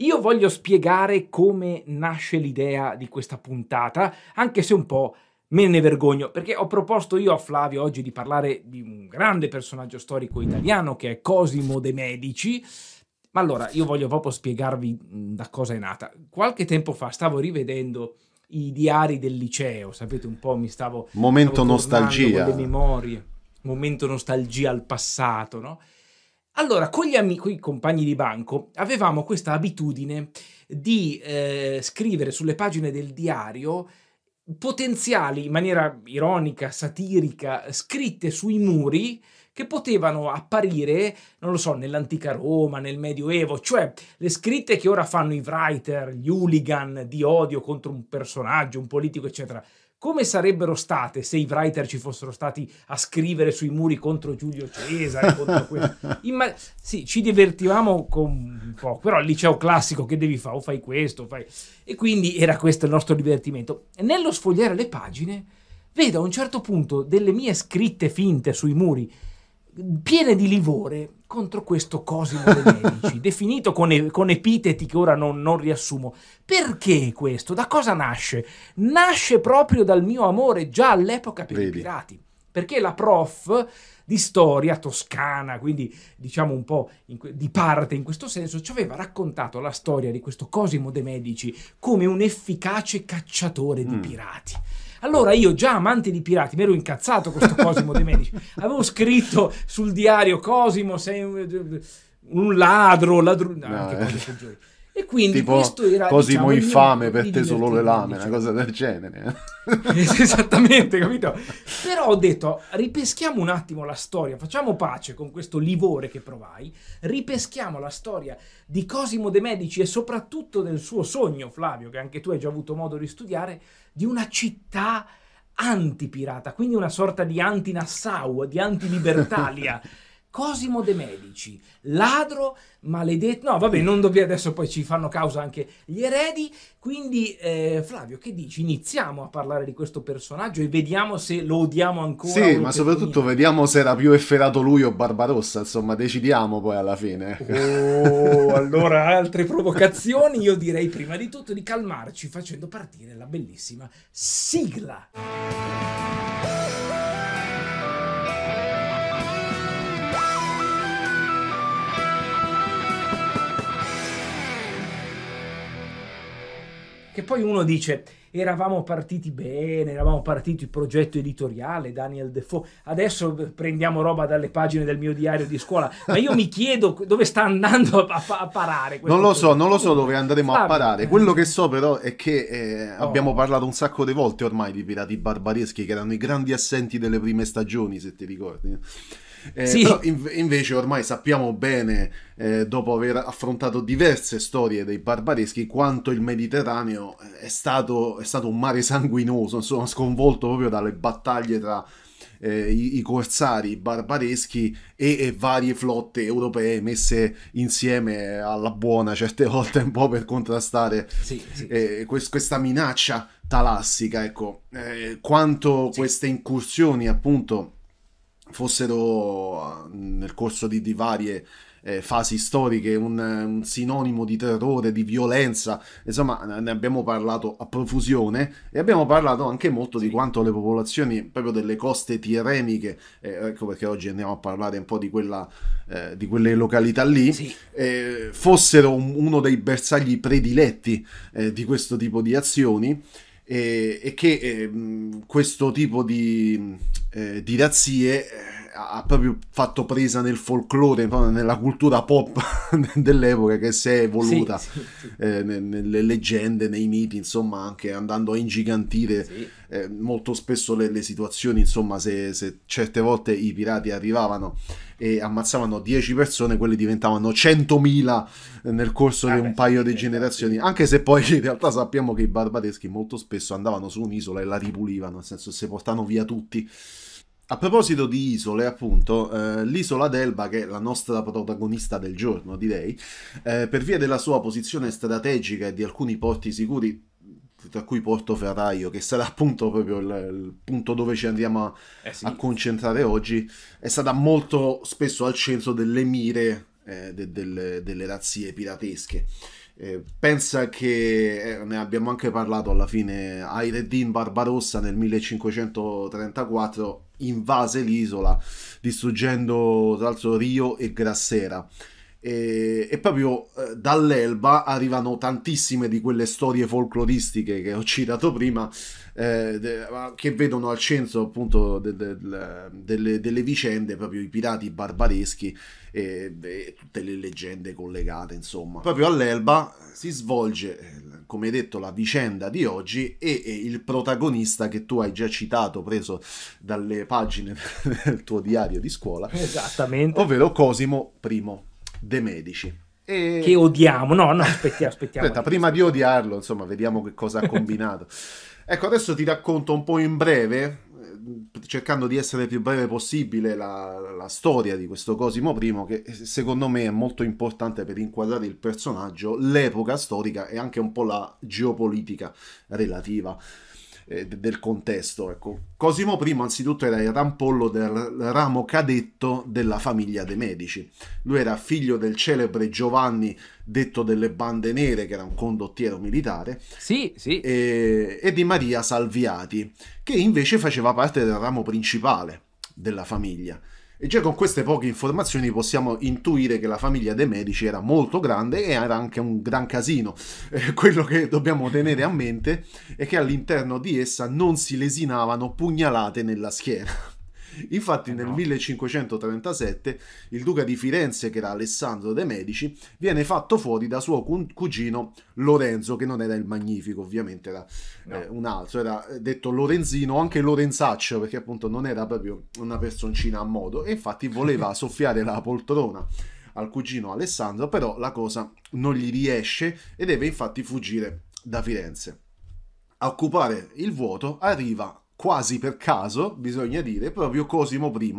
Io voglio spiegare come nasce l'idea di questa puntata, anche se un po' me ne vergogno, perché ho proposto io a Flavio oggi di parlare di un grande personaggio storico italiano che è Cosimo de' Medici. Ma allora, io voglio proprio spiegarvi da cosa è nata. Qualche tempo fa stavo rivedendo i diari del liceo, sapete un po', mi stavo... Momento stavo nostalgia. le memorie, momento nostalgia al passato, no? Allora, con gli amici, i compagni di banco, avevamo questa abitudine di eh, scrivere sulle pagine del diario potenziali, in maniera ironica, satirica, scritte sui muri che potevano apparire, non lo so, nell'antica Roma, nel Medioevo, cioè le scritte che ora fanno i writer, gli hooligan di odio contro un personaggio, un politico, eccetera come sarebbero state se i writer ci fossero stati a scrivere sui muri contro Giulio Cesare? contro que... Imma... Sì, ci divertivamo con un po', però al liceo classico che devi fare? O fai questo, fai... E quindi era questo il nostro divertimento. E nello sfogliare le pagine, vedo a un certo punto delle mie scritte finte sui muri piene di livore contro questo Cosimo de' Medici, definito con, e- con, epiteti che ora non, non riassumo. Perché questo? Da cosa nasce? Nasce proprio dal mio amore già all'epoca per Vedi. i pirati perché la prof di storia toscana, quindi diciamo un po' que- di parte in questo senso, ci aveva raccontato la storia di questo Cosimo de' Medici come un efficace cacciatore di mm. pirati. Allora io già amante di pirati, mi ero incazzato con questo Cosimo de' Medici, avevo scritto sul diario Cosimo sei un, un ladro, ladro... No, anche eh. E quindi tipo, questo era... Così diciamo, infame per te solo le lame, diciamo. una cosa del genere. Eh, esattamente, capito? Però ho detto, ripeschiamo un attimo la storia, facciamo pace con questo livore che provai, ripeschiamo la storia di Cosimo De Medici e soprattutto del suo sogno, Flavio, che anche tu hai già avuto modo di studiare, di una città antipirata, quindi una sorta di anti-Nassau, di anti-libertalia. Cosimo de Medici, ladro, maledetto. No, vabbè, non dobbiamo adesso poi ci fanno causa anche gli eredi. Quindi, eh, Flavio, che dici? Iniziamo a parlare di questo personaggio e vediamo se lo odiamo ancora. Sì, ma soprattutto vediamo se era più efferato lui o Barbarossa. Insomma, decidiamo poi alla fine. Oh, allora altre provocazioni. Io direi prima di tutto di calmarci facendo partire la bellissima sigla. Che poi uno dice, eravamo partiti bene, eravamo partiti il progetto editoriale, Daniel Defoe, adesso prendiamo roba dalle pagine del mio diario di scuola, ma io mi chiedo dove sta andando a, a parare. Non lo so, non lo so dove andremo Fabio. a parare, quello che so però è che eh, oh. abbiamo parlato un sacco di volte ormai di pirati barbareschi che erano i grandi assenti delle prime stagioni, se ti ricordi. Eh, sì. in- invece ormai sappiamo bene, eh, dopo aver affrontato diverse storie dei barbareschi, quanto il Mediterraneo eh, è stato, è stato un mare sanguinoso, insomma, sconvolto proprio dalle battaglie tra eh, i, i, corsari barbareschi e, e, varie flotte europee messe insieme alla buona certe volte un po' per contrastare sì, sì, eh, sì. Quest, questa minaccia talassica ecco eh, quanto queste incursioni appunto fossero nel corso di, di varie eh, fasi storiche un, un, sinonimo di terrore, di violenza, insomma ne abbiamo parlato a profusione e abbiamo parlato anche molto di quanto le popolazioni proprio delle coste tiremiche, eh, ecco perché oggi andiamo a parlare un po' di, quella, eh, di quelle località lì, sì. Eh, fossero un, uno dei bersagli prediletti eh, di questo tipo di azioni e, e che eh, questo tipo di, eh, di razzie eh, ha proprio fatto presa nel folklore, nella cultura pop dell'epoca che si è evoluta sì, sì, sì. Eh, nelle leggende, nei miti, insomma, anche andando a ingigantire eh, molto spesso le, le situazioni, insomma, se, se, certe volte i pirati arrivavano e ammazzavano 10 persone, quelle diventavano 100.000 nel corso ah, di un beh, paio di generazioni, anche se poi in realtà sappiamo che i barbareschi molto spesso andavano su un'isola e la ripulivano, nel senso se portano via tutti. A proposito di isole, appunto, eh, l'isola d'Elba, che è la nostra protagonista del giorno, direi, eh, per via della sua posizione strategica e di alcuni porti sicuri, tra cui Porto Ferraio, che sarà appunto proprio il, il punto dove ci andiamo a, eh sì. a, concentrare oggi, è stata molto spesso al centro delle mire eh, de, delle, delle razzie piratesche. Eh, pensa che eh, ne abbiamo anche parlato alla fine, Aireddin Barbarossa nel 1534 invase l'isola, distruggendo tra l'altro Rio e Grassera. E, e, proprio eh, dall'Elba arrivano tantissime di quelle storie folcloristiche che ho citato prima, eh, che vedono al centro appunto de, de, delle, delle, vicende proprio i pirati barbareschi e, e, tutte le leggende collegate insomma. Proprio all'Elba si svolge eh, come detto la vicenda di oggi e, e il protagonista che tu hai già citato preso dalle pagine del tuo diario di scuola esattamente ovvero Cosimo I De Medici. E... Che odiamo, no, no, aspettiamo, aspettiamo. Aspetta, prima di odiarlo, insomma, vediamo che cosa ha combinato. Ecco, adesso ti racconto un po' in breve, eh, cercando di essere il più breve possibile, la, la storia di questo Cosimo I, che eh, secondo me è molto importante per inquadrare il personaggio, l'epoca storica e anche un po' la geopolitica relativa eh, del contesto. Ecco. Cosimo I anzitutto era il rampollo del ramo cadetto della famiglia dei Medici. Lui era figlio del celebre Giovanni, detto delle Bande Nere, che era un condottiero militare, sì, sì. E, e di Maria Salviati, che invece faceva parte del ramo principale della famiglia. E già con queste poche informazioni possiamo intuire che la famiglia dei Medici era molto grande e era anche un gran casino. Eh, quello che dobbiamo tenere a mente è che all'interno di essa non si lesinavano pugnalate nella schiena. Infatti eh nel no. 1537 il duca di Firenze, che era Alessandro de' Medici, viene fatto fuori da suo cugino Lorenzo, che non era il Magnifico, ovviamente era no. eh, un altro, era eh, detto Lorenzino, anche Lorenzaccio, perché appunto non era proprio una personcina a modo, e infatti voleva soffiare la poltrona al cugino Alessandro, però la cosa non gli riesce e deve infatti fuggire da Firenze. A occupare il vuoto arriva quasi per caso, bisogna dire, proprio Cosimo I,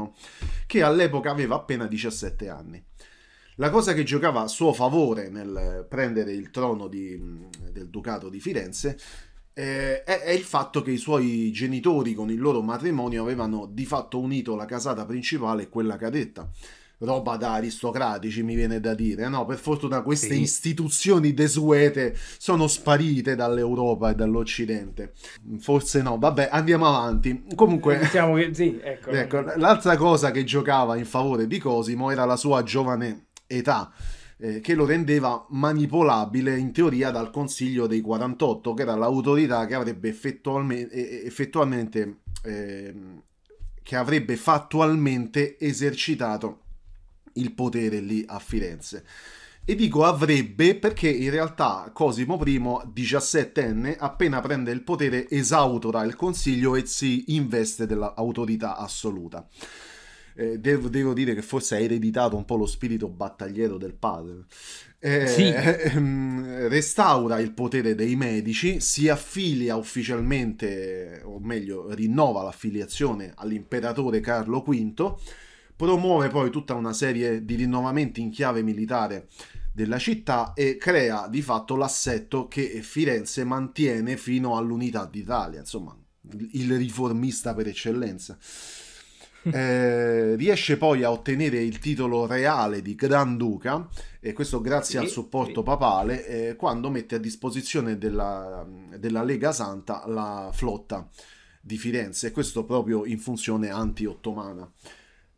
che all'epoca aveva appena 17 anni. La cosa che giocava a suo favore nel prendere il trono di, del Ducato di Firenze eh, è, è il fatto che i suoi genitori con il loro matrimonio avevano di fatto unito la casata principale e quella cadetta roba da aristocratici, mi viene da dire, no? Per fortuna queste sì. istituzioni desuete sono sparite dall'Europa e dall'Occidente. Forse no, vabbè, andiamo avanti. Comunque, eh, diciamo che sì, ecco. ecco l'altra cosa che giocava in favore di Cosimo era la sua giovane età. Eh, che lo rendeva manipolabile in teoria dal Consiglio dei 48, che era l'autorità che avrebbe effettualmente, effettualmente eh, che avrebbe fattualmente esercitato il potere lì a Firenze. E dico avrebbe perché in realtà Cosimo I, 17enne, appena prende il potere esautora il consiglio e si investe dell'autorità assoluta. Eh, devo, devo, dire che forse ha ereditato un po' lo spirito battagliero del padre. Eh, sì. ehm, restaura il potere dei medici, si affilia ufficialmente, o meglio, rinnova l'affiliazione all'imperatore Carlo V promuove poi tutta una serie di rinnovamenti in chiave militare della città e crea di fatto l'assetto che Firenze mantiene fino all'unità d'Italia, insomma, il riformista per eccellenza. Eh, riesce poi a ottenere il titolo reale di Granduca e questo grazie sì, al supporto sì. papale eh, quando mette a disposizione della, della, Lega Santa la flotta di Firenze e questo proprio in funzione anti-ottomana.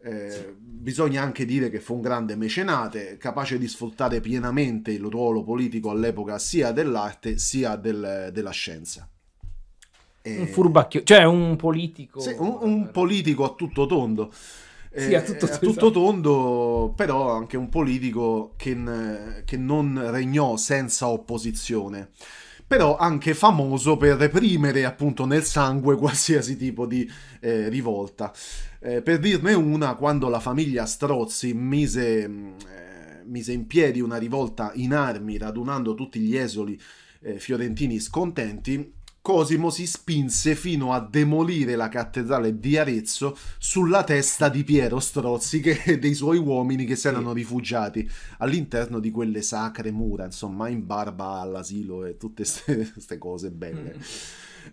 Eh, sì. Bisogna anche dire che fu un grande mecenate, capace di sfruttare pienamente il ruolo politico all'epoca sia dell'arte sia del, della scienza. E... Un eh, furbacchio, cioè un politico. Sì, un, un politico a tutto tondo. Eh, sì, a tutto, eh, a tutto tondo, però anche un politico che, che non regnò senza opposizione però anche famoso per reprimere appunto nel sangue qualsiasi tipo di eh, rivolta. Eh, per dirne una, quando la famiglia Strozzi mise, mm, eh, mise, in piedi una rivolta in armi, radunando tutti gli esoli eh, fiorentini scontenti, Cosimo si spinse fino a demolire la cattedrale di Arezzo sulla testa di Piero Strozzi e dei suoi uomini che si erano rifugiati all'interno di quelle sacre mura, insomma, in barba all'asilo e tutte queste cose belle. Mm.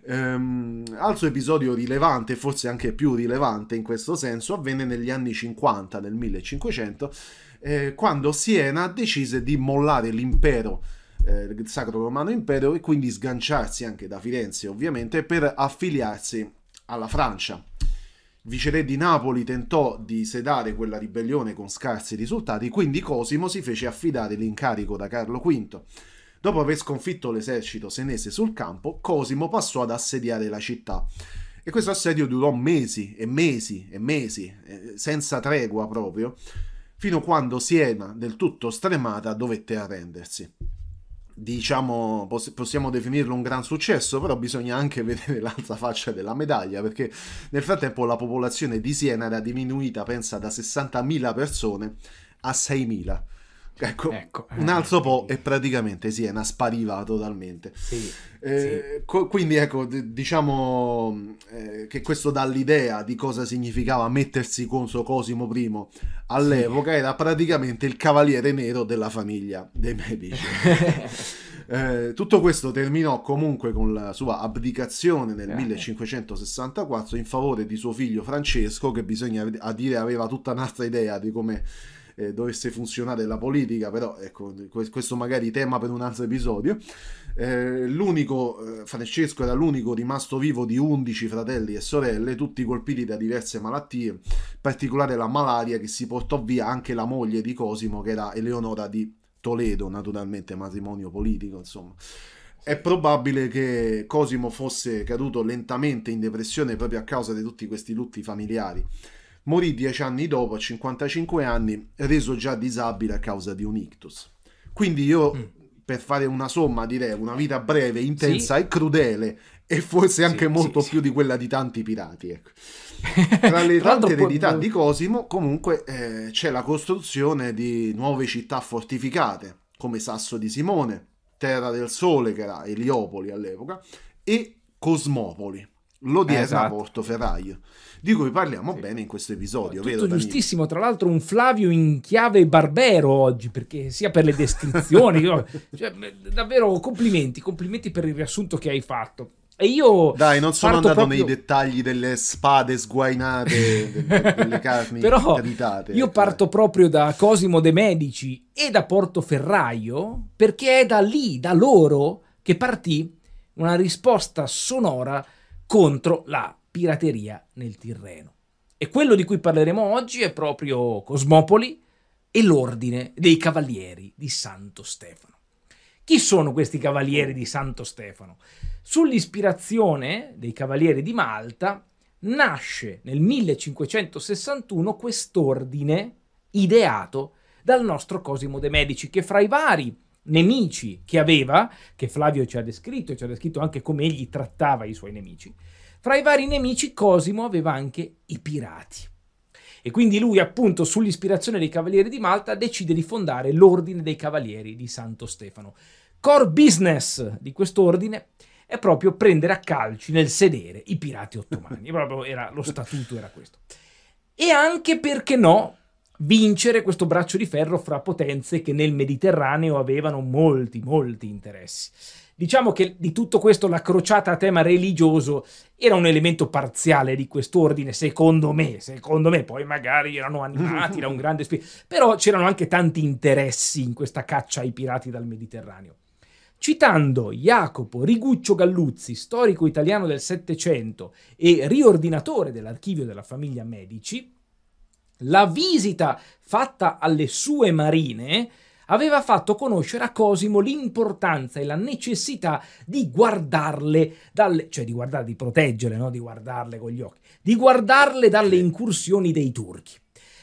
Um, altro episodio rilevante, forse anche più rilevante in questo senso, avvenne negli anni 50 del 1500, eh, quando Siena decise di mollare l'impero eh, il Sacro Romano Impero e quindi sganciarsi anche da Firenze ovviamente per affiliarsi alla Francia. Il viceré di Napoli tentò di sedare quella ribellione con scarsi risultati, quindi Cosimo si fece affidare l'incarico da Carlo V Dopo aver sconfitto l'esercito senese sul campo, Cosimo passò ad assediare la città. E questo assedio durò mesi e mesi e mesi, eh, senza tregua proprio, fino a quando Siena, del tutto stremata, dovette arrendersi. Diciamo, possiamo definirlo un gran successo, però bisogna anche vedere l'altra faccia della medaglia, perché nel frattempo la popolazione di Siena era diminuita, pensa, da 60.000 persone a 6.000 Ecco, ecco, eh. un alzo po' e praticamente Siena spariva totalmente. Sì, eh, sì. quindi ecco, diciamo eh, che questo dà l'idea di cosa significava mettersi contro Cosimo I all'epoca, sì. era praticamente il cavaliere nero della famiglia dei Medici. eh, tutto questo terminò comunque con la sua abdicazione nel 1564 eh. in favore di suo figlio Francesco, che bisogna dire aveva tutta un'altra idea di come eh, dovesse funzionare la politica, però ecco, questo magari tema per un altro episodio. Eh, l'unico, eh, Francesco era l'unico rimasto vivo di 11 fratelli e sorelle, tutti colpiti da diverse malattie, in particolare la malaria che si portò via anche la moglie di Cosimo, che era Eleonora di Toledo, naturalmente matrimonio politico, insomma. È probabile che Cosimo fosse caduto lentamente in depressione proprio a causa di tutti questi lutti familiari. Morì dieci anni dopo, a 55 anni, reso già disabile a causa di un ictus. Quindi io, mm. per fare una somma, direi una vita breve, intensa sì. e crudele, e forse anche sì, molto sì, più di quella di tanti pirati. Ecco. Tra le Tra tante eredità po- di Cosimo, comunque, eh, c'è la costruzione di nuove città fortificate, come Sasso di Simone, Terra del Sole, che era Eliopoli all'epoca, e Cosmopoli l'odierna esatto. Portoferraio, di cui parliamo sì. bene in questo episodio. Tutto vero, giustissimo, Danilo? tra l'altro un Flavio in chiave barbero oggi, perché sia per le descrizioni, cioè, davvero complimenti, complimenti per il riassunto che hai fatto. E io Dai, non sono andato proprio... nei dettagli delle spade sguainate, delle, carni Però cavitate. Io ecco, parto eh. proprio da Cosimo de' Medici e da Portoferraio, perché è da lì, da loro, che partì una risposta sonora contro la pirateria nel Tirreno. E quello di cui parleremo oggi è proprio Cosmopoli e l'ordine dei cavalieri di Santo Stefano. Chi sono questi cavalieri di Santo Stefano? Sull'ispirazione dei cavalieri di Malta nasce nel 1561 quest'ordine ideato dal nostro Cosimo de' Medici che fra i vari nemici che aveva, che Flavio ci ha descritto, e ci ha descritto anche come egli trattava i suoi nemici, fra i vari nemici Cosimo aveva anche i pirati. E quindi lui, appunto, sull'ispirazione dei Cavalieri di Malta, decide di fondare l'Ordine dei Cavalieri di Santo Stefano. Core business di quest'ordine è proprio prendere a calci nel sedere i pirati ottomani. proprio era, lo statuto era questo. E anche perché no, vincere questo braccio di ferro fra potenze che nel Mediterraneo avevano molti, molti interessi. Diciamo che di tutto questo la crociata a tema religioso era un elemento parziale di quest'ordine, secondo me, secondo me, poi magari erano animati da un grande spirito, però c'erano anche tanti interessi in questa caccia ai pirati dal Mediterraneo. Citando Jacopo Riguccio Galluzzi, storico italiano del Settecento e riordinatore dell'archivio della famiglia Medici, la visita fatta alle sue marine aveva fatto conoscere a Cosimo l'importanza e la necessità di guardarle, dalle, cioè di, guardare, di proteggerle, no? di guardarle con gli occhi, di guardarle dalle incursioni dei turchi.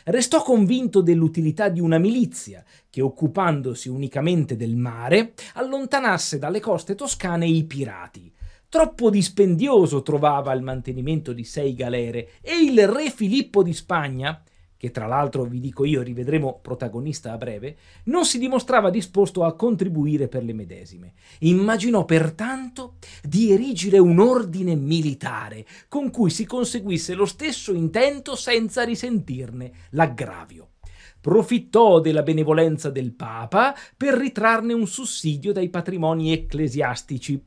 Restò convinto dell'utilità di una milizia che, occupandosi unicamente del mare, allontanasse dalle coste toscane i pirati. Troppo dispendioso trovava il mantenimento di sei galere e il re Filippo di Spagna che tra l'altro vi dico io rivedremo protagonista a breve, non si dimostrava disposto a contribuire per le medesime. Immaginò pertanto di erigere un ordine militare con cui si conseguisse lo stesso intento senza risentirne l'aggravio profittò della benevolenza del Papa per ritrarne un sussidio dai patrimoni ecclesiastici.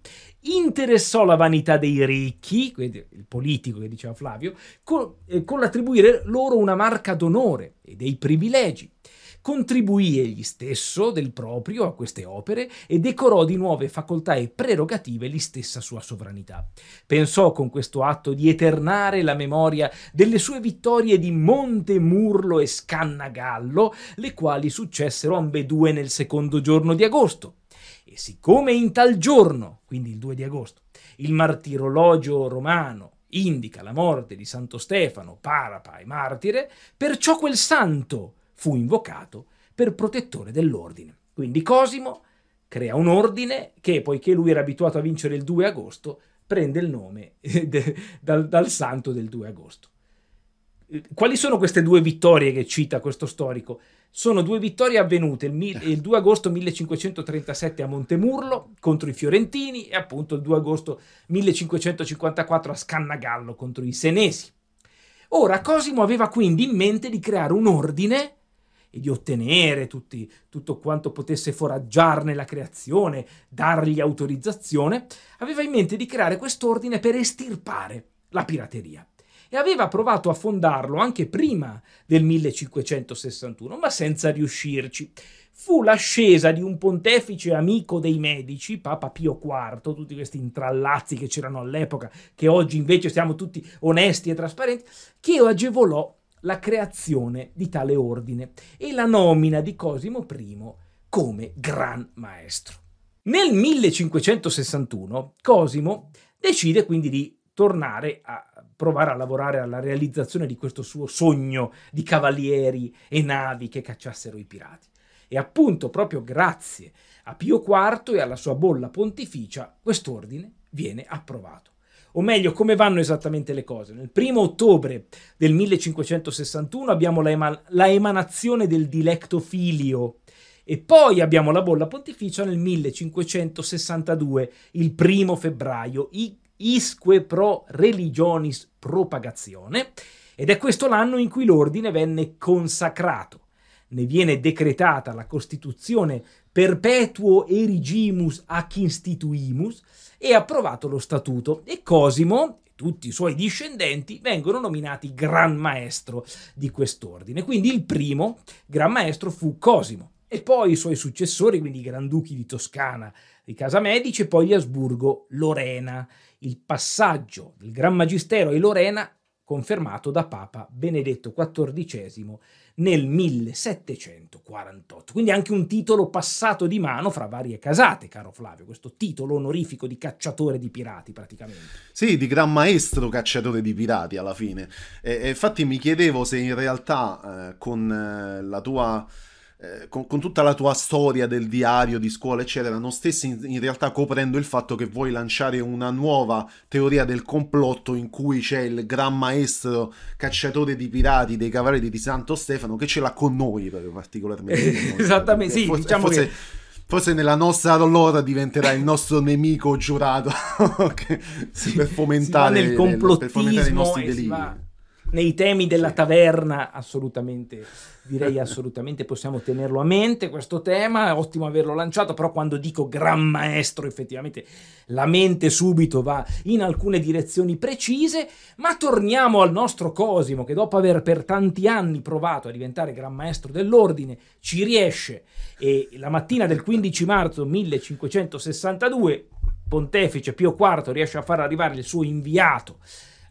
Interessò la vanità dei ricchi, il politico che diceva Flavio, con, eh, con l'attribuire loro una marca d'onore e dei privilegi contribuì egli stesso del proprio a queste opere e decorò di nuove facoltà e prerogative l'istessa sua sovranità. Pensò con questo atto di eternare la memoria delle sue vittorie di Monte Murlo e Scannagallo, le quali successero ambedue nel secondo giorno di agosto. E siccome in tal giorno, quindi il 2 di agosto, il martirologio romano indica la morte di Santo Stefano, parapa e martire, perciò quel santo, fu invocato per protettore dell'ordine. Quindi Cosimo crea un ordine che, poiché lui era abituato a vincere il 2 agosto, prende il nome eh, de, dal, dal santo del 2 agosto. Quali sono queste due vittorie che cita questo storico? Sono due vittorie avvenute il, il 2 agosto 1537 a Montemurlo contro i fiorentini e appunto il 2 agosto 1554 a Scannagallo contro i senesi. Ora Cosimo aveva quindi in mente di creare un ordine e di ottenere tutti, tutto quanto potesse foraggiarne la creazione, dargli autorizzazione, aveva in mente di creare quest'ordine per estirpare la pirateria e aveva provato a fondarlo anche prima del 1561, ma senza riuscirci. Fu l'ascesa di un pontefice amico dei Medici, Papa Pio IV, tutti questi intrallazzi che c'erano all'epoca, che oggi invece siamo tutti onesti e trasparenti, che agevolò la creazione di tale ordine e la nomina di Cosimo I come Gran Maestro. Nel 1561 Cosimo decide quindi di tornare a provare a lavorare alla realizzazione di questo suo sogno di cavalieri e navi che cacciassero i pirati. E appunto proprio grazie a Pio IV e alla sua bolla pontificia quest'ordine viene approvato o meglio come vanno esattamente le cose. Nel primo ottobre del 1561 abbiamo la, eman la emanazione del dilecto filio e poi abbiamo la bolla pontificia nel 1562, il primo febbraio, isque pro religionis propagazione, ed è questo l'anno in cui l'ordine venne consacrato. Ne viene decretata la costituzione perpetuo erigimus ac instituimus, e approvato lo statuto e Cosimo e tutti i suoi discendenti vengono nominati Gran Maestro di quest'ordine. Quindi il primo Gran Maestro fu Cosimo e poi i suoi successori, quindi i Granduchi di Toscana, di Casa Medici e poi gli Asburgo Lorena. Il passaggio del Gran Magistero ai Lorena confermato da Papa Benedetto XIV nel 1748. Quindi anche un titolo passato di mano fra varie casate, caro Flavio, questo titolo onorifico di cacciatore di pirati praticamente. Sì, di gran maestro cacciatore di pirati alla fine. E, e infatti mi chiedevo se in realtà eh, con eh, la tua eh, con, con, tutta la tua storia del diario, di scuola, eccetera, non stessi in, in, realtà coprendo il fatto che vuoi lanciare una nuova teoria del complotto in cui c'è il gran maestro cacciatore di pirati dei cavalieri di Santo Stefano che ce l'ha con noi proprio particolarmente. Eh, esattamente, sì, forse, diciamo forse, che... Forse nella nostra allora diventerà il nostro nemico giurato che, sì, per, fomentare, per, fomentare, i nostri delitti nei temi della taverna, assolutamente, direi assolutamente possiamo tenerlo a mente questo tema, è ottimo averlo lanciato, però quando dico gran maestro effettivamente la mente subito va in alcune direzioni precise, ma torniamo al nostro Cosimo che dopo aver per tanti anni provato a diventare gran maestro dell'ordine ci riesce e la mattina del 15 marzo 1562 Pontefice Pio IV riesce a far arrivare il suo inviato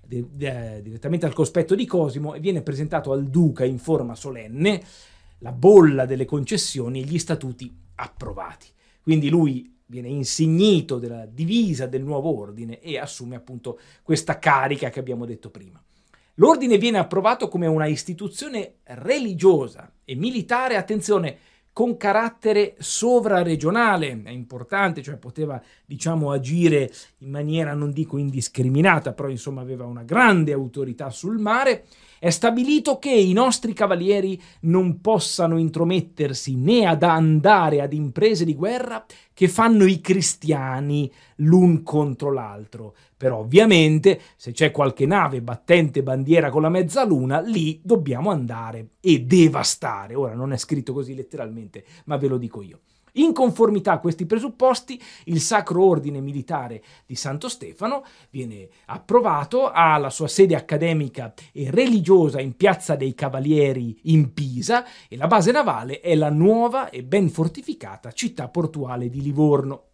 di, di, eh, direttamente al cospetto di Cosimo e viene presentato al duca in forma solenne la bolla delle concessioni e gli statuti approvati. Quindi lui viene insignito della divisa del nuovo ordine e assume appunto questa carica che abbiamo detto prima. L'ordine viene approvato come una istituzione religiosa e militare, attenzione, con carattere sovraregionale, è importante, cioè poteva diciamo agire in maniera non dico indiscriminata, però insomma aveva una grande autorità sul mare è stabilito che i nostri cavalieri non possano intromettersi né ad andare ad imprese di guerra che fanno i cristiani l'un contro l'altro. Però ovviamente se c'è qualche nave battente bandiera con la mezzaluna, lì dobbiamo andare e devastare. Ora non è scritto così letteralmente, ma ve lo dico io. In conformità a questi presupposti, il Sacro Ordine Militare di Santo Stefano viene approvato, ha la sua sede accademica e religiosa in Piazza dei Cavalieri in Pisa e la base navale è la nuova e ben fortificata città portuale di Livorno.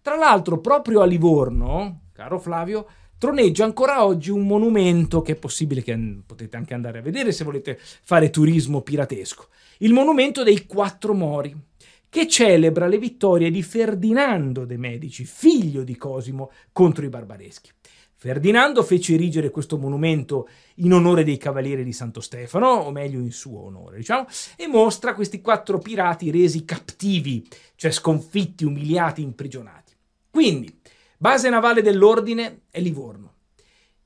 Tra l'altro, proprio a Livorno, caro Flavio, troneggia ancora oggi un monumento che è possibile che potete anche andare a vedere se volete fare turismo piratesco. Il monumento dei quattro mori che celebra le vittorie di Ferdinando de' Medici, figlio di Cosimo, contro i barbareschi. Ferdinando fece erigere questo monumento in onore dei cavalieri di Santo Stefano, o meglio in suo onore, diciamo, e mostra questi quattro pirati resi cattivi, cioè sconfitti, umiliati, imprigionati. Quindi, base navale dell'ordine è Livorno.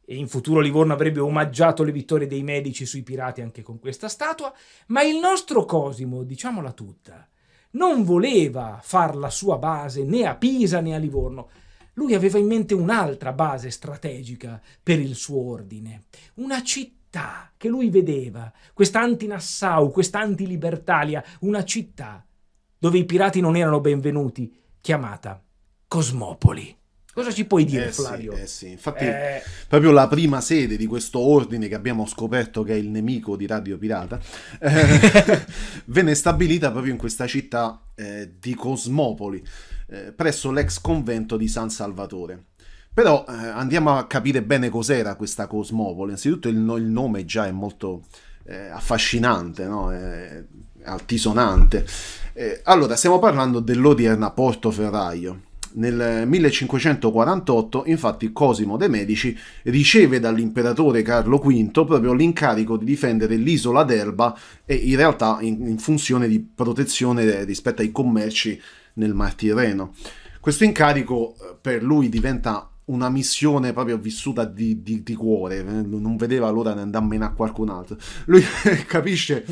E in futuro Livorno avrebbe omaggiato le vittorie dei Medici sui pirati anche con questa statua, ma il nostro Cosimo, diciamola tutta, non voleva far la sua base né a Pisa né a Livorno. Lui aveva in mente un'altra base strategica per il suo ordine, una città che lui vedeva, quest'anti-Nassau, quest'anti-libertalia, una città dove i pirati non erano benvenuti, chiamata Cosmopoli. Cosa ci puoi dire, eh Flavio? Sì, eh sì. Infatti, eh... proprio la prima sede di questo ordine che abbiamo scoperto che è il nemico di Radio Pirata, eh, venne stabilita proprio in questa città eh, di Cosmopoli, eh, presso l'ex convento di San Salvatore. Però andiamo a capire bene cos'era questa Cosmopoli. Innanzitutto il, il, nome già è molto affascinante, no? altisonante. allora, stiamo parlando dell'odierna Portoferraio nel 1548 infatti Cosimo de' Medici riceve dall'imperatore Carlo V proprio l'incarico di difendere l'isola d'Elba e in realtà in, in funzione di protezione eh, rispetto ai commerci nel Mar Tirreno. Questo incarico eh, per lui diventa una missione proprio vissuta di, di, di, cuore, eh, non vedeva l'ora di andarmene a qualcun altro. Lui capisce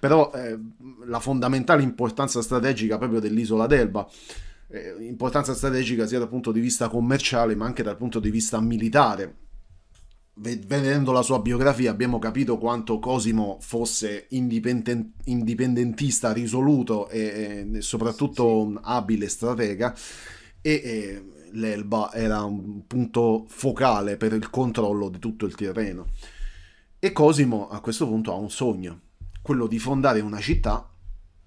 però eh, la fondamentale importanza strategica proprio dell'isola d'Elba eh, importanza strategica sia dal punto di vista commerciale ma anche dal punto di vista militare. Vedendo la sua biografia abbiamo capito quanto Cosimo fosse indipenden- indipendentista, risoluto e, e soprattutto sì, sì. abile stratega e, e l'Elba era un punto focale per il controllo di tutto il terreno. E Cosimo a questo punto ha un sogno, quello di fondare una città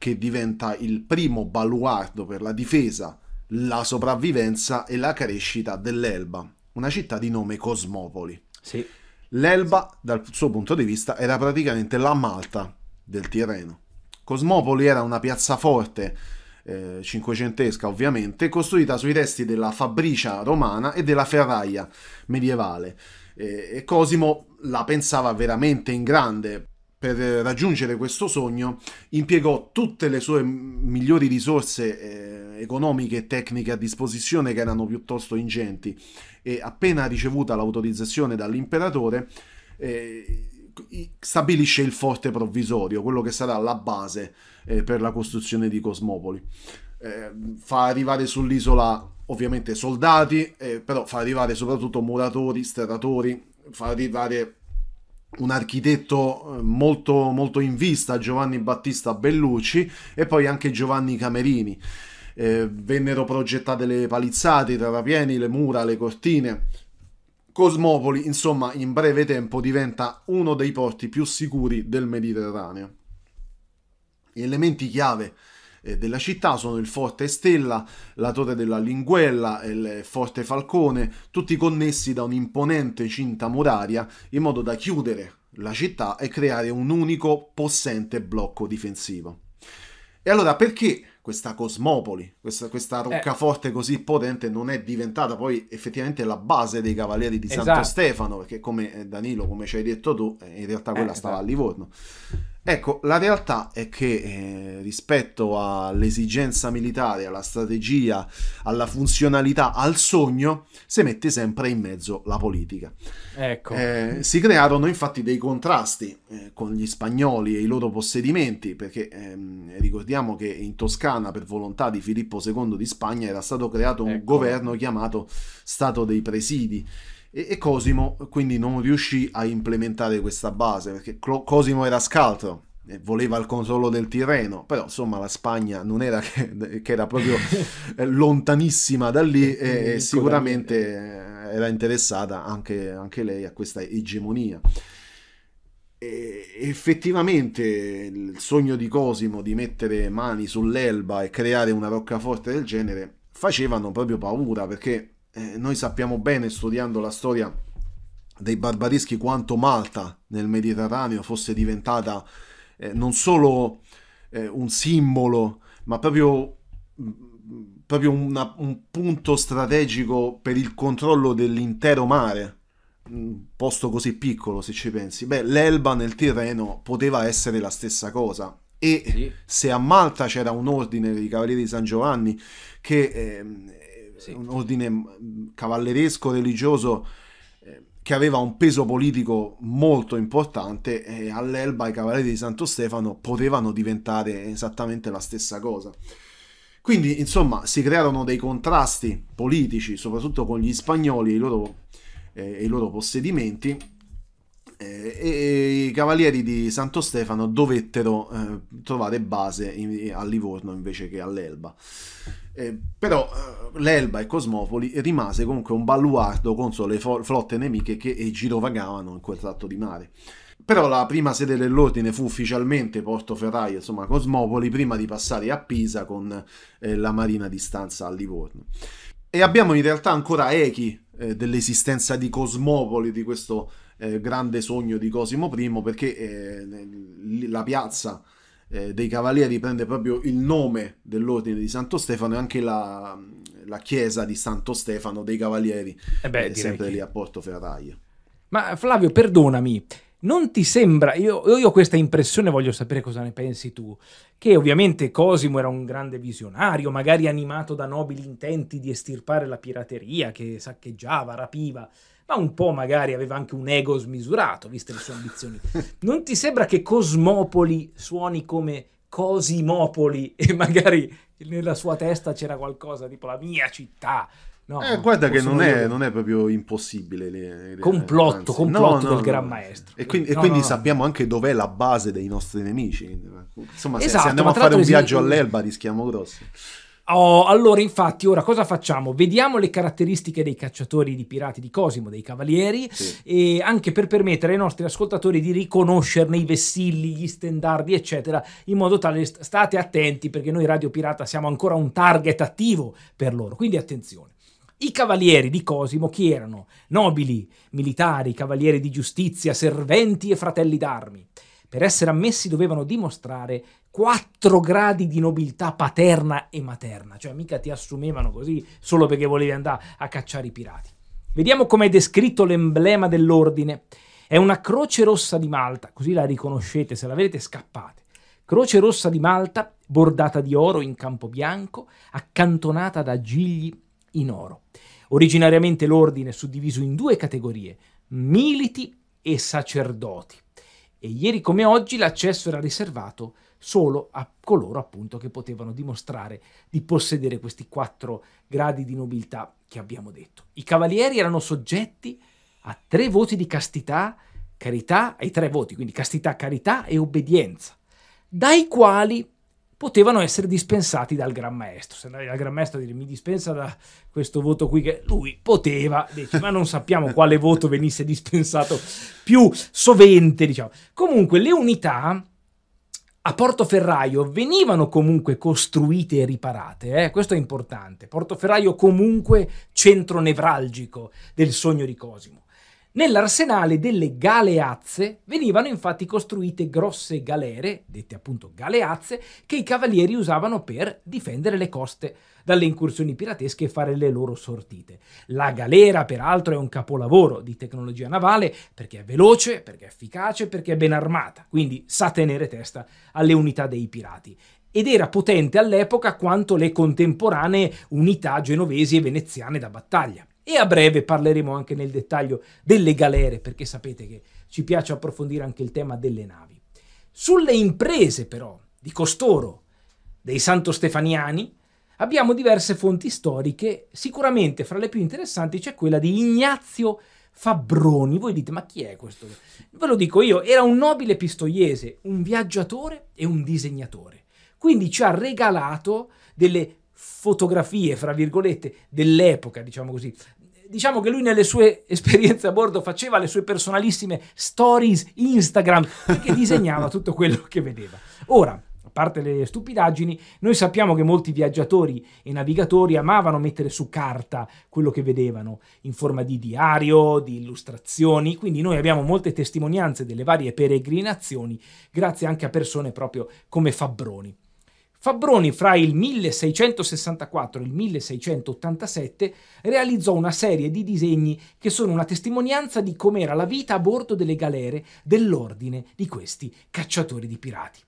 che diventa il primo baluardo per la difesa, la sopravvivenza e la crescita dell'Elba, una città di nome Cosmopoli. Sì. L'Elba, dal suo punto di vista, era praticamente la Malta del Tirreno. Cosmopoli era una piazzaforte eh, cinquecentesca, ovviamente, costruita sui resti della fabbricia romana e della ferraia medievale. Eh, e Cosimo la pensava veramente in grande, per raggiungere questo sogno impiegò tutte le sue migliori risorse eh, economiche e tecniche a disposizione che erano piuttosto ingenti e appena ricevuta l'autorizzazione dall'imperatore eh, stabilisce il forte provvisorio, quello che sarà la base eh, per la costruzione di Cosmopoli. Eh, fa arrivare sull'isola ovviamente soldati, eh, però fa arrivare soprattutto muratori, serratori, fa arrivare un architetto eh, molto, molto in vista, Giovanni Battista Bellucci, e poi anche Giovanni Camerini. Eh, vennero progettate le palizzate, i terrapieni, le mura, le cortine. Cosmopoli, insomma, in breve tempo diventa uno dei porti più sicuri del Mediterraneo. Gli elementi chiave eh, della città sono il Forte Stella, la Torre della Linguella e il Forte Falcone, tutti connessi da un'imponente cinta muraria in modo da chiudere la città e creare un unico possente blocco difensivo. E allora perché questa cosmopoli, questa, questa eh. roccaforte eh. così potente non è diventata poi effettivamente la base dei Cavalieri di esatto. Santo Stefano, perché come eh, Danilo, come ci hai detto tu, eh, in realtà quella eh, stava esatto. a Livorno. Ecco, la realtà è che eh, rispetto all'esigenza militare, alla strategia, alla funzionalità, al sogno, si mette sempre in mezzo la politica. Ecco. Eh, si crearono infatti dei contrasti eh, con gli spagnoli e i loro possedimenti, perché ehm, ricordiamo che in Toscana, per volontà di Filippo II di Spagna, era stato creato un ecco. governo chiamato Stato dei Presidi, e, e Cosimo quindi non riuscì a implementare questa base perché Cosimo era scaltro e voleva il controllo del Tirreno, però insomma la Spagna non era che, che era proprio eh, lontanissima da lì e, e sicuramente eh, era interessata anche, anche, lei a questa egemonia. effettivamente il sogno di Cosimo di mettere mani sull'Elba e creare una roccaforte del genere facevano proprio paura perché eh, noi sappiamo bene, studiando la storia dei barbareschi, quanto Malta nel Mediterraneo fosse diventata eh, non solo eh, un simbolo, ma proprio, mm, proprio una, un punto strategico per il controllo dell'intero mare un posto così piccolo se ci pensi beh l'Elba nel Tirreno poteva essere la stessa cosa e sì. se a Malta c'era un ordine dei Cavalieri di San Giovanni che eh, sì. un ordine mm, cavalleresco, religioso, eh, che aveva un peso politico molto importante e all'Elba i Cavalieri di Santo Stefano potevano diventare esattamente la stessa cosa. Quindi, insomma, si crearono dei contrasti politici, soprattutto con gli spagnoli e i loro, eh, i loro possedimenti, eh, e i cavalieri di Santo Stefano dovettero eh, trovare base in, a Livorno invece che all'Elba. Eh, però eh, l'Elba e Cosmopoli rimase comunque un baluardo contro le flotte nemiche che girovagavano in quel tratto di mare. Però la prima sede dell'ordine fu ufficialmente Portoferraio, insomma Cosmopoli, prima di passare a Pisa con eh, la marina di stanza a Livorno. E abbiamo in realtà ancora echi eh, dell'esistenza di Cosmopoli, di questo eh, grande sogno di Cosimo I perché eh, la piazza eh, dei Cavalieri prende proprio il nome dell'ordine di Santo Stefano e anche la, la chiesa di Santo Stefano dei Cavalieri, eh beh, eh, sempre che... lì a Porto Portoferraio. Ma Flavio, perdonami, non ti sembra, io, io, ho questa impressione, voglio sapere cosa ne pensi tu, che ovviamente Cosimo era un grande visionario, magari animato da nobili intenti di estirpare la pirateria che saccheggiava, rapiva, ma un po' magari aveva anche un ego smisurato, viste le sue ambizioni. Non ti sembra che Cosmopoli suoni come Cosimopoli e magari nella sua testa c'era qualcosa tipo la mia città? No, eh, guarda che non è, non è, proprio impossibile. Le, eh, le, eh, complotto, anzi. complotto no, no, del Gran Maestro. E quindi, e quindi sappiamo anche dov'è la base dei nostri nemici. Insomma, esatto, se, se, andiamo a fare un viaggio esatto. all'Elba rischiamo grossi. Oh, allora infatti ora cosa facciamo? Vediamo le caratteristiche dei cacciatori di pirati di Cosimo, dei cavalieri, sì. e anche per permettere ai nostri ascoltatori di riconoscerne i vessilli, gli stendardi, eccetera, in modo tale state attenti perché noi Radio Pirata siamo ancora un target attivo per loro, quindi attenzione. I cavalieri di Cosimo chi erano? Nobili, militari, cavalieri di giustizia, serventi e fratelli d'armi per essere ammessi dovevano dimostrare quattro gradi di nobiltà paterna e materna, cioè mica ti assumevano così solo perché volevi andare a cacciare i pirati. Vediamo come è descritto l'emblema dell'ordine. È una croce rossa di Malta, così la riconoscete, se la vedete scappate. Croce rossa di Malta, bordata di oro in campo bianco, accantonata da gigli in oro. Originariamente l'ordine è suddiviso in due categorie, militi e sacerdoti e ieri come oggi l'accesso era riservato solo a coloro appunto che potevano dimostrare di possedere questi quattro gradi di nobiltà che abbiamo detto. I cavalieri erano soggetti a tre voti di castità, carità, ai tre voti, quindi castità, carità e obbedienza, dai quali potevano essere dispensati dal Gran Maestro. Se andavi dal Gran Maestro a dire mi dispensa da questo voto qui, che lui poteva, dici, ma non sappiamo quale voto venisse dispensato più sovente, diciamo. Comunque le unità a Portoferraio venivano comunque costruite e riparate, eh? questo è importante. Portoferraio comunque centro nevralgico del sogno di Cosimo. Nell'arsenale delle galeazze venivano infatti costruite grosse galere, dette appunto galeazze, che i cavalieri usavano per difendere le coste dalle incursioni piratesche e fare le loro sortite. La galera, peraltro, è un capolavoro di tecnologia navale perché è veloce, perché è efficace, perché è ben armata, quindi sa tenere testa alle unità dei pirati ed era potente all'epoca quanto le contemporanee unità genovesi e veneziane da battaglia. E a breve parleremo anche nel dettaglio delle galere, perché sapete che ci piace approfondire anche il tema delle navi. Sulle imprese però di costoro dei Santo Stefaniani abbiamo diverse fonti storiche, sicuramente fra le più interessanti c'è quella di Ignazio Fabbroni. Voi dite, ma chi è questo? Ve lo dico io, era un nobile pistoiese, un viaggiatore e un disegnatore. Quindi ci ha regalato delle fotografie, fra virgolette, dell'epoca, diciamo così, diciamo che lui nelle sue esperienze a bordo faceva le sue personalissime stories Instagram perché disegnava tutto quello che vedeva. Ora, a parte le stupidaggini, noi sappiamo che molti viaggiatori e navigatori amavano mettere su carta quello che vedevano in forma di diario, di illustrazioni, quindi noi abbiamo molte testimonianze delle varie peregrinazioni grazie anche a persone proprio come Fabbroni. Fabbroni fra il 1664 e il 1687 realizzò una serie di disegni che sono una testimonianza di com'era la vita a bordo delle galere dell'ordine di questi cacciatori di pirati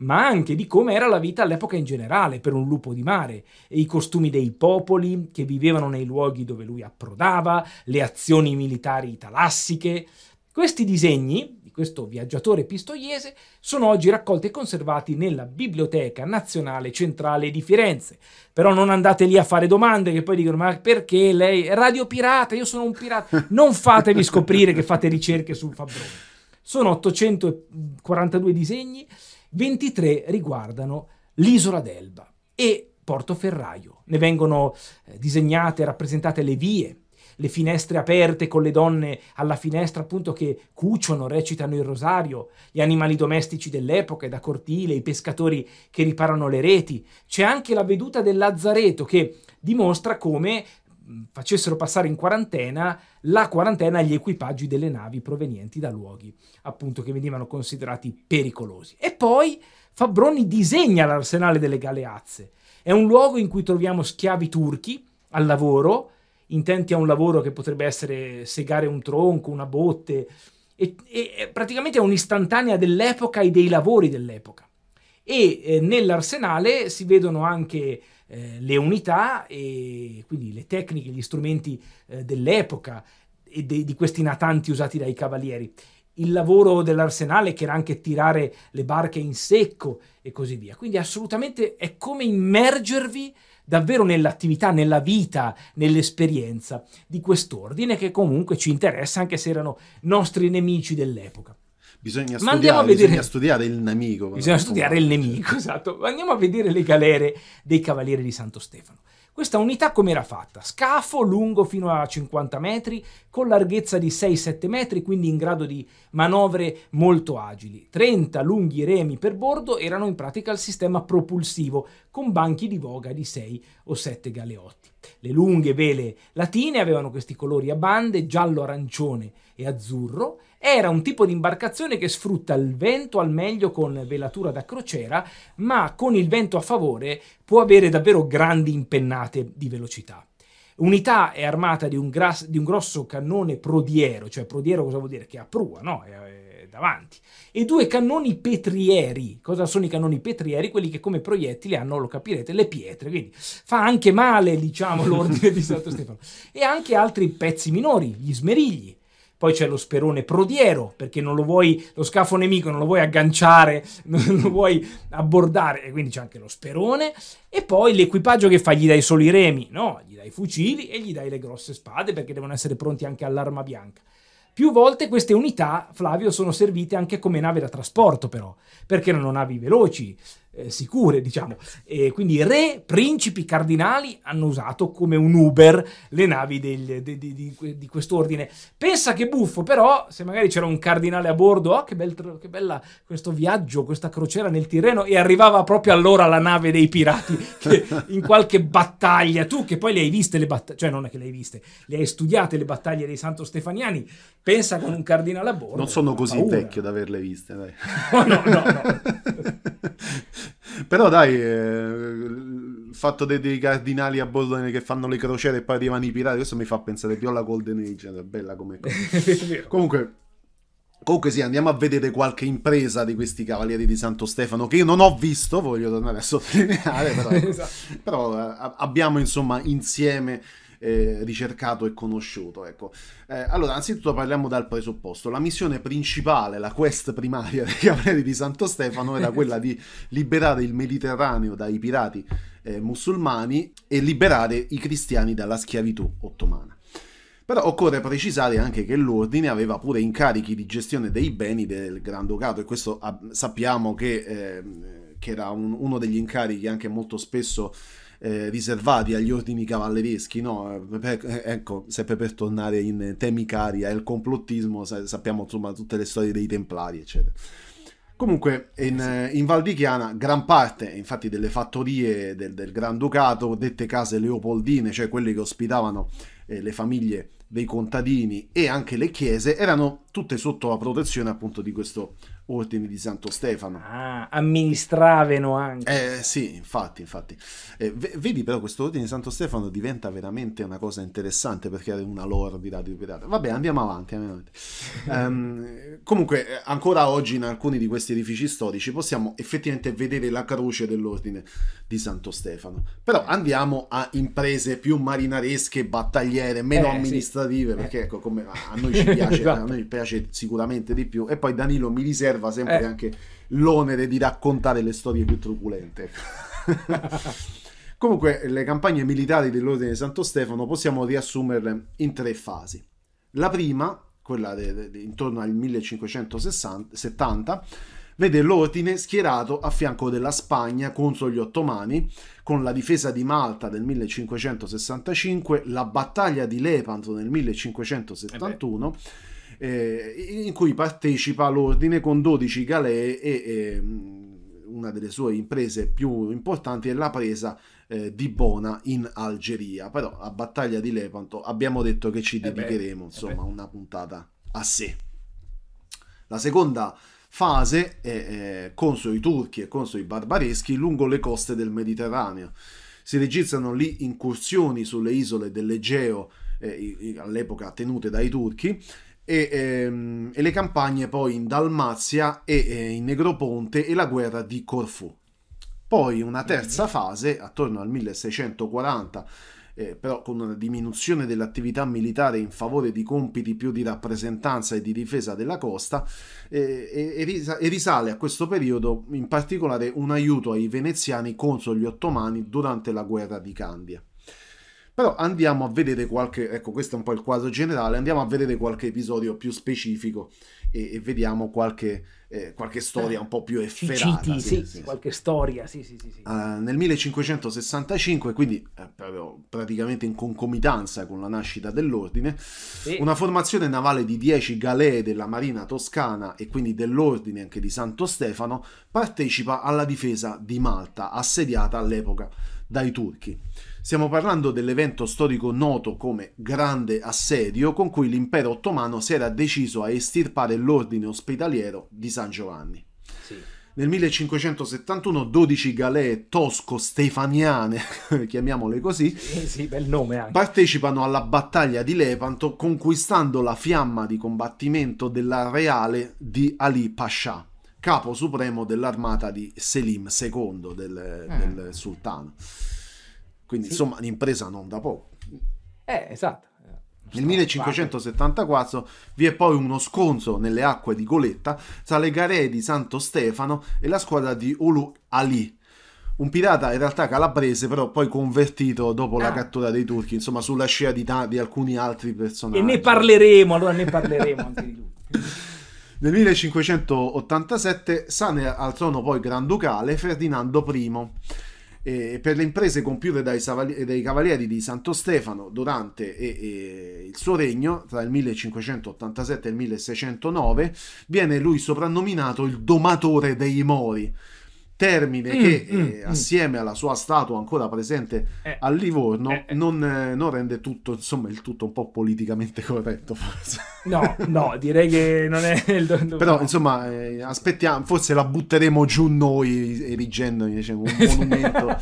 ma anche di come era la vita all'epoca in generale per un lupo di mare, e i costumi dei popoli che vivevano nei luoghi dove lui approdava, le azioni militari talassiche. Questi disegni, questo viaggiatore pistoiese, sono oggi raccolti e conservati nella Biblioteca Nazionale Centrale di Firenze. Però non andate lì a fare domande che poi dicono ma perché lei è radio pirata, io sono un pirata. Non fatevi scoprire che fate ricerche sul Fabrone. Sono 842 disegni, 23 riguardano l'isola d'Elba e Portoferraio. Ne vengono eh, disegnate e rappresentate le vie, le finestre aperte con le donne alla finestra appunto che cuciono, recitano il rosario, gli animali domestici dell'epoca da cortile, i pescatori che riparano le reti. C'è anche la veduta del Lazzareto che dimostra come mm, facessero passare in quarantena la quarantena agli equipaggi delle navi provenienti da luoghi appunto che venivano considerati pericolosi. E poi Fabbroni disegna l'arsenale delle Galeazze. È un luogo in cui troviamo schiavi turchi al lavoro intenti a un lavoro che potrebbe essere segare un tronco, una botte, e, e praticamente è un'istantanea dell'epoca e dei lavori dell'epoca. E eh, nell'arsenale si vedono anche eh, le unità e quindi le tecniche, gli strumenti eh, dell'epoca e de di questi natanti usati dai cavalieri. Il lavoro dell'arsenale che era anche tirare le barche in secco e così via. Quindi assolutamente è come immergervi davvero nell'attività, nella vita, nell'esperienza di quest'ordine che comunque ci interessa anche se erano nostri nemici dell'epoca. Bisogna studiare, vedere, bisogna studiare, il nemico. Bisogna studiare il nemico, esatto. Andiamo a vedere le galere dei Cavalieri di Santo Stefano. Questa unità com'era fatta? Scafo lungo fino a 50 metri, con larghezza di 6-7 metri, quindi in grado di manovre molto agili. 30 lunghi remi per bordo erano in pratica il sistema propulsivo, con banchi di voga di 6 o 7 galeotti. Le lunghe vele latine avevano questi colori a bande, giallo-arancione e azzurro. Era un tipo di imbarcazione che sfrutta il vento al meglio con velatura da crociera, ma con il vento a favore può avere davvero grandi impennate di velocità. Unità è armata di un, gras- di un grosso cannone prodiero, cioè prodiero cosa vuol dire? Che ha prua, no? È, è davanti. E due cannoni petrieri. Cosa sono i cannoni petrieri? Quelli che come proiettili hanno, lo capirete, le pietre. Quindi fa anche male, diciamo, l'ordine di Santo Stefano. E anche altri pezzi minori, gli smerigli poi c'è lo sperone prodiero, perché non lo vuoi, lo scafo nemico non lo vuoi agganciare, non lo vuoi abbordare, e quindi c'è anche lo sperone. E poi l'equipaggio che fa, gli dai solo i remi, no, gli dai i fucili e gli dai le grosse spade, perché devono essere pronti anche all'arma bianca. Più volte queste unità, Flavio, sono servite anche come nave da trasporto, però, perché erano navi veloci, eh, sicure, diciamo. E quindi re, principi, cardinali hanno usato come un Uber le navi del, de, de, de, di, quest'ordine. Pensa che buffo, però, se magari c'era un cardinale a bordo, oh, che, bel, che bella questo viaggio, questa crociera nel Tirreno, e arrivava proprio allora la nave dei pirati che in qualche battaglia, tu che poi le hai viste le battaglie, cioè non è che le hai viste, le hai studiate le battaglie dei Santo Stefaniani, pensa con un cardinale a bordo. Non sono così paura. vecchio da averle viste, dai. no, no, no. no. Però dai, eh, il fatto dei, dei, cardinali a Bologne che fanno le crociere e poi arrivano i pirati, questo mi fa pensare più alla Golden Age, è bella come cosa. Comunque... Comunque sì, andiamo a vedere qualche impresa di questi Cavalieri di Santo Stefano che io non ho visto, voglio tornare a sottolineare, però, esatto. però eh, abbiamo insomma insieme eh, ricercato e conosciuto. Ecco. Eh, allora, anzitutto parliamo dal presupposto. La missione principale, la quest primaria dei Cavalieri di Santo Stefano era quella di liberare il Mediterraneo dai pirati eh, musulmani e liberare i cristiani dalla schiavitù ottomana. Però occorre precisare anche che l'ordine aveva pure incarichi di gestione dei beni del Granducato e questo ah, sappiamo che, eh, che era un, uno degli incarichi anche molto spesso eh, riservati agli ordini cavallereschi, no? Per, eh, eh, ecco, sempre per tornare in temi cari al complottismo, sa- sappiamo insomma tutte le storie dei templari, eccetera. Comunque in, in Val di Chiana gran parte infatti delle fattorie del, del Granducato, dette case leopoldine, cioè quelle che ospitavano eh, le famiglie dei contadini e anche le chiese, erano tutte sotto la protezione appunto di questo ordine di Santo Stefano. Ah, amministravano anche. Eh sì, infatti, infatti. Eh, vedi però questo ordine di Santo Stefano diventa veramente una cosa interessante perché era una lore di Radio Pirata. Vabbè, andiamo avanti. Andiamo avanti. um, comunque, eh, ancora oggi in alcuni di questi edifici storici possiamo effettivamente vedere la croce dell'ordine di Santo Stefano. Però eh. andiamo a imprese più marinaresche, battagliere, meno eh, amministrative, sì. perché ecco, come a noi ci piace, esatto. a noi piace piace sicuramente di più. E poi Danilo mi riserva sempre eh. anche l'onere di raccontare le storie più truculente. Comunque, le campagne militari dell'Ordine di Santo Stefano possiamo riassumerle in tre fasi. La prima, quella de, de, intorno al 1570, vede l'Ordine schierato a fianco della Spagna contro gli ottomani, con la difesa di Malta del 1565, la battaglia di Lepanto nel 1571. Eh eh, in cui partecipa l'ordine con 12 galee e eh, una delle sue imprese più importanti è la presa eh, di Bona in Algeria. Però a Battaglia di Lepanto abbiamo detto che ci eh dedicheremo, eh beh, insomma, una puntata a sé. La seconda fase è contro i turchi e contro i barbareschi lungo le coste del Mediterraneo. Si registrano lì incursioni sulle isole dell'Egeo eh, all'epoca tenute dai turchi e, ehm, e le campagne poi in Dalmazia e eh, in Negroponte e la guerra di Corfù. Poi una terza mm. fase, attorno al 1640, eh, però con una diminuzione dell'attività militare in favore di compiti più di rappresentanza e di difesa della costa, eh, e, e, risa e, risale a questo periodo in particolare un aiuto ai veneziani contro gli ottomani durante la guerra di Candia. Però andiamo a vedere qualche, ecco questo è un po' il quadro generale, andiamo a vedere qualche episodio più specifico e, e vediamo qualche, eh, qualche, storia eh, un po' più efferata. Citi, sì, sì, sì, qualche storia, sì, sì, sì. sì. Uh, nel 1565, quindi eh, praticamente in concomitanza con la nascita dell'ordine, sì. una formazione navale di 10 galee della marina toscana e quindi dell'ordine anche di Santo Stefano partecipa alla difesa di Malta, assediata all'epoca dai turchi. Stiamo parlando dell'evento storico noto come Grande Assedio, con cui l'impero ottomano si era deciso a estirpare l'ordine ospedaliero di San Giovanni. Sì. Nel 1571 12 galee tosco-stefaniane, chiamiamole così, sì, sì, partecipano alla battaglia di Lepanto conquistando la fiamma di combattimento della reale di Ali Pascià, capo supremo dell'armata di Selim II, del, eh. del sultano. Quindi sì. insomma un'impresa non da poco. Eh, esatto. Nel 1574 vi è poi uno sconso nelle acque di Goletta tra le gare di Santo Stefano e la squadra di Ulu Ali. Un pirata in realtà calabrese, però poi convertito dopo ah. la cattura dei turchi, insomma sulla scia di, di, alcuni altri personaggi. E ne parleremo, allora ne parleremo anche di lui. Nel 1587 sane al trono poi granducale Ferdinando I eh, per le imprese compiute dai, dai, cavalieri di Santo Stefano durante eh, il suo regno, tra il 1587 e il 1609, viene lui soprannominato il domatore dei Mori termine mm, che mm, eh, mm. assieme alla sua statua ancora presente eh, a Livorno eh, non, eh. Eh, non, rende tutto insomma il tutto un po' politicamente corretto forse. no no direi che non è il do- però no. insomma eh, aspettiamo forse la butteremo giù noi erigendo diciamo, un monumento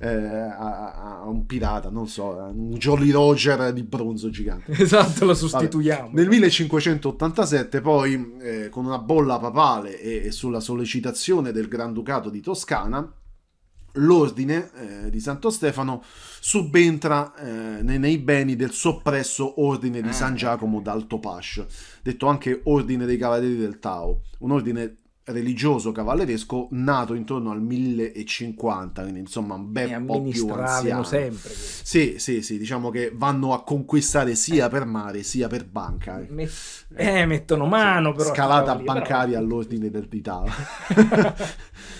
a, a, un pirata non so un Jolly Roger di bronzo gigante esatto lo sostituiamo Vabbè. nel 1587 poi con una bolla papale e, e sulla sollecitazione del Granducato Stato di Toscana, l'ordine eh, di Santo Stefano subentra eh, nei, nei, beni del soppresso ordine di San eh. Giacomo d'Altopascio, detto anche ordine dei cavalieri del Tao, un ordine religioso cavalleresco nato intorno al 1050, quindi insomma un bel po' più anziano. sempre. Questo. Sì, sì, sì, diciamo che vanno a conquistare sia per mare sia per banca. Ecco. Met- eh, mettono mano però. Scalata cavoli, bancaria però... all'ordine del Titano.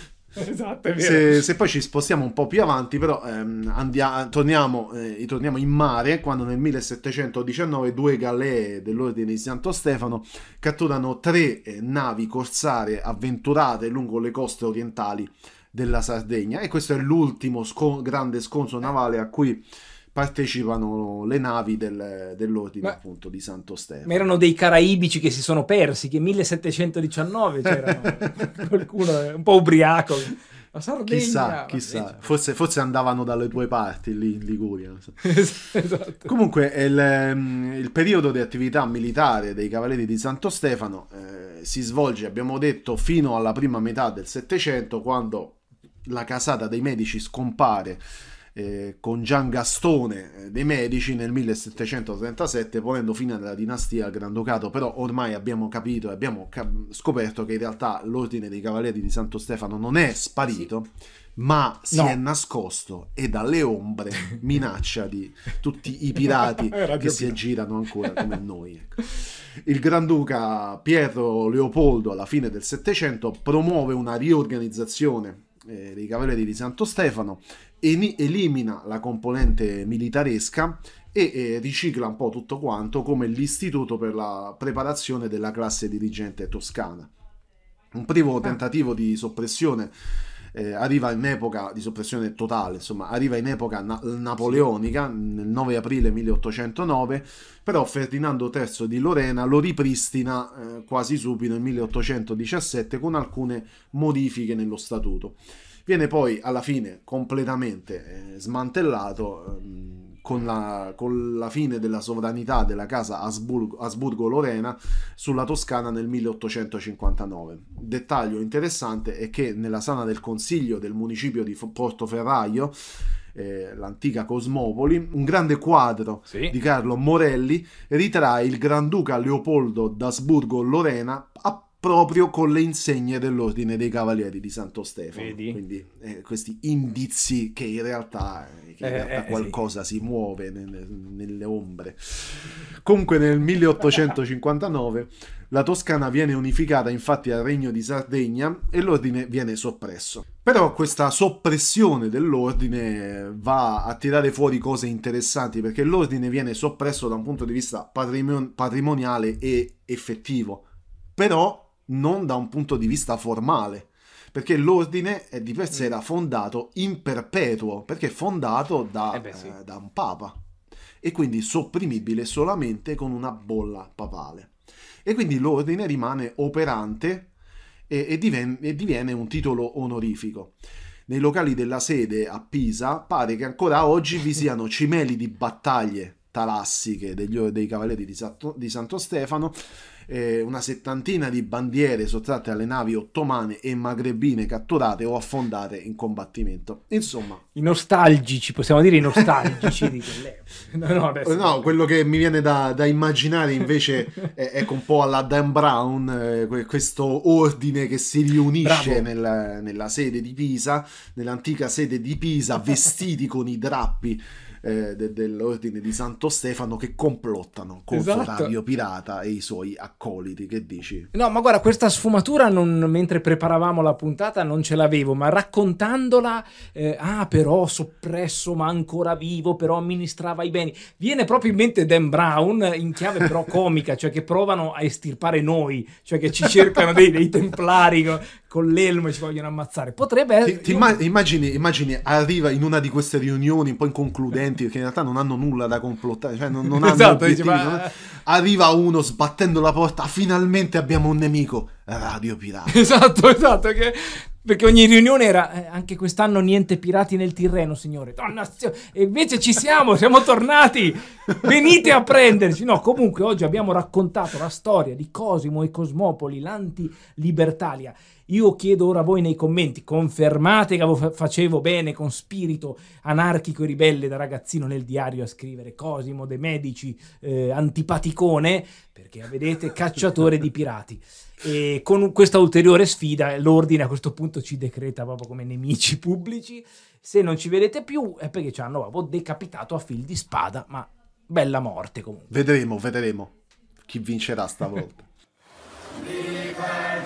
Esatto, è vero. Se, se, poi ci spostiamo un po' più avanti, però ehm, andia, torniamo, eh, torniamo, in mare quando nel 1719 due galee dell'ordine di Santo Stefano catturano tre eh, navi corsare avventurate lungo le coste orientali della Sardegna e questo è l'ultimo scon- grande scontro navale a cui partecipano le navi del, dell'ordine Ma, appunto di Santo Stefano. Ma erano dei caraibici che si sono persi, che 1719 c'era qualcuno un po' ubriaco. La Sardegna, chissà, chissà. Forse, forse, andavano dalle tue parti lì in Liguria. esatto. Comunque il, ehm, il, periodo di attività militare dei Cavalieri di Santo Stefano eh, si svolge, abbiamo detto, fino alla prima metà del Settecento, quando la casata dei Medici scompare eh, con Gian Gastone eh, dei Medici nel 1737 ponendo fine alla dinastia al Granducato, però ormai abbiamo capito e abbiamo cap- scoperto che in realtà l'ordine dei Cavalieri di Santo Stefano non è sparito, sì. ma si no. è nascosto e dalle ombre minaccia di tutti i pirati che si aggirano ancora come noi. Ecco. Il Granduca Pietro Leopoldo alla fine del Settecento promuove una riorganizzazione eh, dei Cavalieri di Santo Stefano elimina la componente militaresca e eh, ricicla un po' tutto quanto come l'istituto per la preparazione della classe dirigente toscana. Un primo ah. tentativo di soppressione eh, arriva in epoca di soppressione totale, insomma, arriva in epoca na- napoleonica, nel 9 aprile 1809, però Ferdinando III di Lorena lo ripristina eh, quasi subito nel 1817 con alcune modifiche nello statuto viene poi alla fine completamente eh, smantellato ehm, con, la, con, la, fine della sovranità della casa Asburgo, lorena sulla Toscana nel 1859. Dettaglio interessante è che nella sala del consiglio del municipio di Portoferraio eh, l'antica Cosmopoli, un grande quadro sì. di Carlo Morelli ritrae il Granduca Leopoldo d'Asburgo-Lorena a proprio con le insegne dell'ordine dei cavalieri di Santo Stefano. Vedi? Quindi eh, questi indizi che in realtà, eh, che in eh, realtà eh, eh, qualcosa sì. si muove nelle, nelle ombre. Comunque nel 1859 la Toscana viene unificata infatti al Regno di Sardegna e l'ordine viene soppresso. Però questa soppressione dell'ordine va a tirare fuori cose interessanti perché l'ordine viene soppresso da un punto di vista patrimon- patrimoniale e effettivo. Però non da un punto di vista formale, perché l'ordine di per sé mm. era fondato in perpetuo, perché fondato da, eh beh, sì. eh, da un papa e quindi sopprimibile solamente con una bolla papale. E quindi l'ordine rimane operante e, e, diven e diviene un titolo onorifico. Nei locali della sede a Pisa pare che ancora oggi vi siano cimeli di battaglie talassiche degli, dei cavalieri di, Santo, di Santo Stefano eh, una settantina di bandiere sottratte alle navi ottomane e magrebine catturate o affondate in combattimento. Insomma, i nostalgici, possiamo dire i nostalgici di quell'epoca. No, no, no quello che mi viene da, da immaginare invece è, ecco un po' alla Dan Brown, eh, questo ordine che si riunisce nel, nella sede di Pisa, nell'antica sede di Pisa, vestiti con i drappi eh, de- dell'ordine di Santo Stefano che complottano con esatto. Flavio Pirata e i suoi accoliti. Che dici? No, ma guarda, questa sfumatura non, mentre preparavamo la puntata non ce l'avevo, ma raccontandola, eh, ah, però soppresso ma ancora vivo, però amministrava i beni. Viene proprio in mente Dan Brown in chiave però comica, cioè che provano a estirpare noi, cioè che ci cercano dei, dei templari con l'elmo ci vogliono ammazzare. Potrebbe ti, ti io... immagini, immagini, arriva in una di queste riunioni un po' inconcludenti, perché eh. in realtà non hanno nulla da complottare, cioè non, non esatto, hanno ma... non... Arriva uno sbattendo la porta, ah, finalmente abbiamo un nemico. Radio Pirata. Esatto, esatto, che perché ogni riunione era eh, anche quest'anno niente pirati nel Tirreno, signore. Donnazio. E invece ci siamo, siamo tornati. Venite a prenderci. No, comunque oggi abbiamo raccontato la storia di Cosimo e Cosmopoli, l'antilibertalia. Io chiedo ora a voi nei commenti, confermate che facevo bene con spirito anarchico e ribelle da ragazzino nel diario a scrivere Cosimo de Medici eh, antipaticone, perché vedete cacciatore di pirati. E con questa ulteriore sfida l'ordine a questo punto ci decreta proprio come nemici pubblici. Se non ci vedete più è perché ci hanno proprio decapitato a fil di spada, ma bella morte comunque. Vedremo, vedremo chi vincerà stavolta.